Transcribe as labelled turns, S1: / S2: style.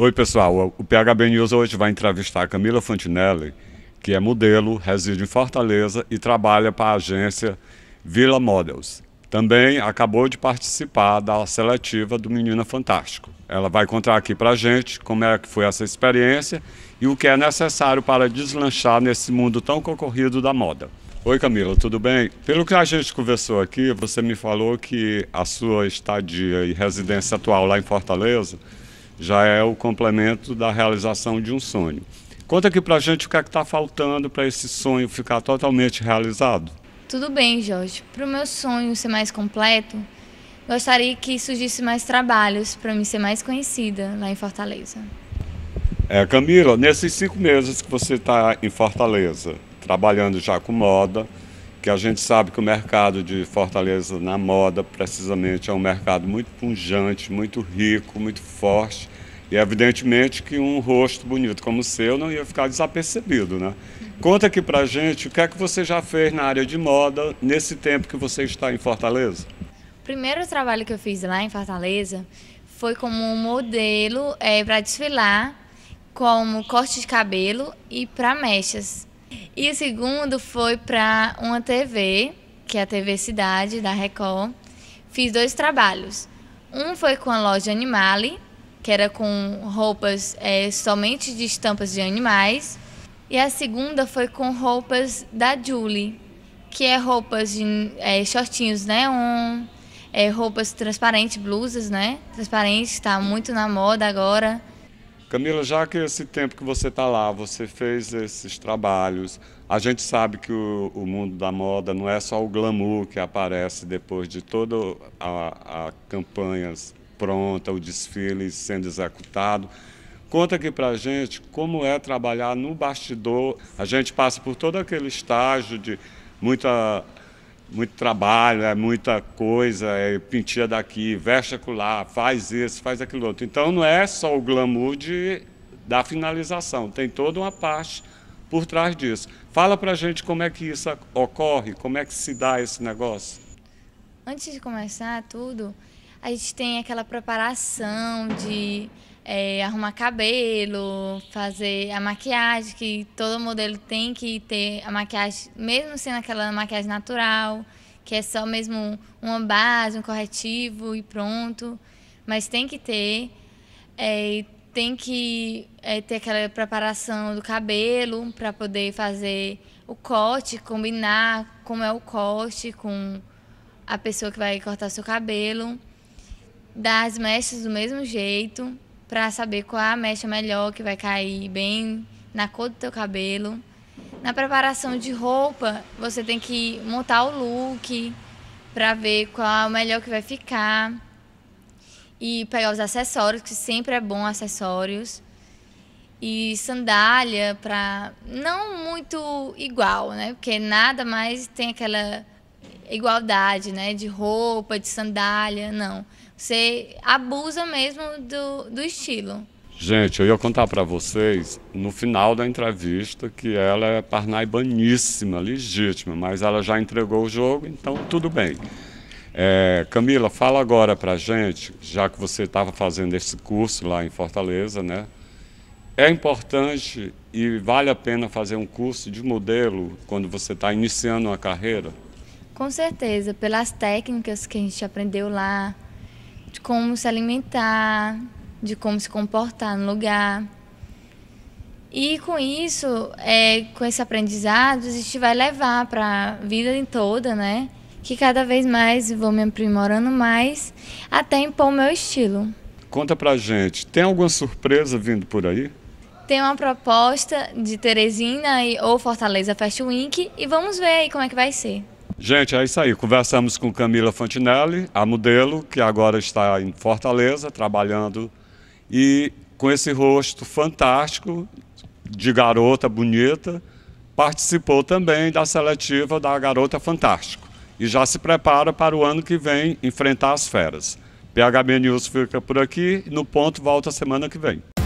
S1: Oi, pessoal. O PHB News hoje vai entrevistar Camila Fantinelli, que é modelo, reside em Fortaleza e trabalha para a agência Vila Models. Também acabou de participar da seletiva do Menina Fantástico. Ela vai contar aqui para a gente como é que foi essa experiência e o que é necessário para deslanchar nesse mundo tão concorrido da moda. Oi Camila, tudo bem? Pelo que a gente conversou aqui, você me falou que a sua estadia e residência atual lá em Fortaleza já é o complemento da realização de um sonho. Conta aqui para a gente o que é que está faltando para esse sonho ficar totalmente realizado.
S2: Tudo bem, Jorge. Para o meu sonho ser mais completo, gostaria que surgisse mais trabalhos para mim ser mais conhecida lá em Fortaleza.
S1: É, Camila, nesses cinco meses que você está em Fortaleza, trabalhando já com moda, que a gente sabe que o mercado de Fortaleza na moda, precisamente, é um mercado muito punjante, muito rico, muito forte. E evidentemente que um rosto bonito como o seu não ia ficar desapercebido, né? Conta aqui pra gente o que é que você já fez na área de moda nesse tempo que você está em Fortaleza.
S2: O primeiro trabalho que eu fiz lá em Fortaleza foi como modelo é, eh, para desfilar, como corte de cabelo e para mechas. E o segundo foi para uma TV, que é a TV Cidade, da Record. Fiz dois trabalhos. Um foi com a loja Animale, que era com roupas é, somente de estampas de animais. E a segunda foi com roupas da Julie, que é roupas de é, shortinhos neon, é, roupas transparentes, blusas, né? Transparentes, está muito na moda agora.
S1: Camila, já que esse tempo que você está lá, você fez esses trabalhos, a gente sabe que o, o, mundo da moda não é só o glamour que aparece depois de toda a, a campanha pronta, o desfile sendo executado. Conta aqui para a gente como é trabalhar no bastidor. A gente passa por todo aquele estágio de muita muito trabalho, é muita coisa, é pintia daqui, veste lá faz isso, faz aquilo outro. Então não é só o glamour de, da finalização, tem toda uma parte por trás disso. Fala pra gente como é que isso ocorre, como é que se dá esse negócio.
S2: Antes de começar tudo, a gente tem aquela preparação de é, arrumar cabelo, fazer a maquiagem, que todo modelo tem que ter a maquiagem, mesmo sendo aquela maquiagem natural, que é só mesmo uma base, um corretivo e pronto. Mas tem que ter. É, tem que é, ter aquela preparação do cabelo para poder fazer o corte, combinar como é o corte com a pessoa que vai cortar seu cabelo. Dar as mechas do mesmo jeito para saber qual é a mecha melhor que vai cair bem na cor do teu cabelo. Na preparação de roupa, você tem que montar o look para ver qual é o melhor que vai ficar e pegar os acessórios, que sempre é bom acessórios. E sandália para não muito igual, né? Porque nada mais tem aquela igualdade, né? De roupa, de sandália, não. Você abusa mesmo do, do estilo.
S1: Gente, eu ia contar para vocês no final da entrevista que ela é parnaibaníssima, legítima, mas ela já entregou o jogo, então tudo bem. É, Camila, fala agora para gente, já que você estava fazendo esse curso lá em Fortaleza, né? É importante e vale a pena fazer um curso de modelo quando você está iniciando uma carreira?
S2: Com certeza, pelas técnicas que a gente aprendeu lá, de como se alimentar, de como se comportar no lugar. E com isso, é, com esse aprendizado, a gente vai levar para a vida toda, né? Que cada vez mais vou me aprimorando mais até impor o meu estilo.
S1: Conta pra gente, tem alguma surpresa vindo por aí?
S2: Tem uma proposta de Teresina e, ou Fortaleza Fast Week e vamos ver aí como é que vai ser.
S1: Gente, é isso aí. Conversamos com Camila Fantinelli, a modelo, que agora está em Fortaleza, trabalhando, e com esse rosto fantástico, de garota bonita, participou também da seletiva da Garota Fantástico e já se prepara para o ano que vem enfrentar as feras. PHB News fica por aqui, no ponto volta semana que vem.